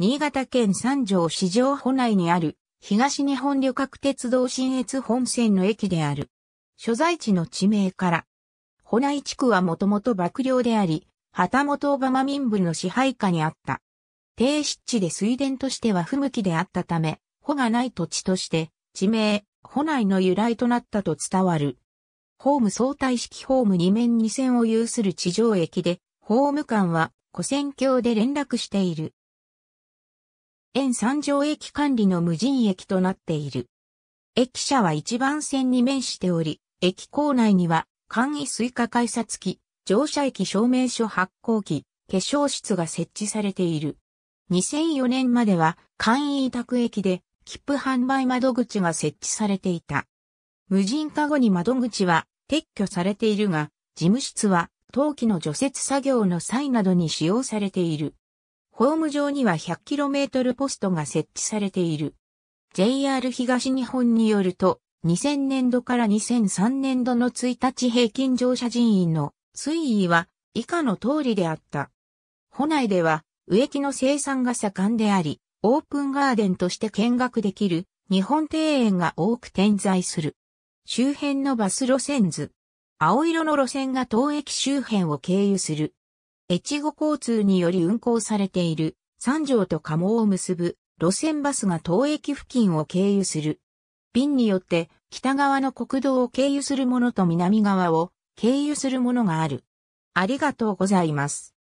新潟県三条市場保内にある東日本旅客鉄道新越本線の駅である。所在地の地名から。保内地区はもともと幕僚であり、旗本小浜民部の支配下にあった。低湿地で水田としては不向きであったため、穂がない土地として、地名、保内の由来となったと伝わる。ホーム相対式ホーム2面2線を有する地上駅で、ホーム間は古線橋で連絡している。沿三条駅管理の無人駅となっている。駅舎は一番線に面しており、駅構内には、簡易スイカ改札機、乗車駅証明書発行機、化粧室が設置されている。2004年までは、簡易委託駅で、切符販売窓口が設置されていた。無人化後に窓口は撤去されているが、事務室は陶器の除雪作業の際などに使用されている。ホーム上には 100km ポストが設置されている。JR 東日本によると、2000年度から2003年度の1日平均乗車人員の推移は以下の通りであった。湖内では植木の生産が盛んであり、オープンガーデンとして見学できる日本庭園が多く点在する。周辺のバス路線図。青色の路線が当駅周辺を経由する。越後交通により運行されている三条と鴨を結ぶ路線バスが当駅付近を経由する。便によって北側の国道を経由するものと南側を経由するものがある。ありがとうございます。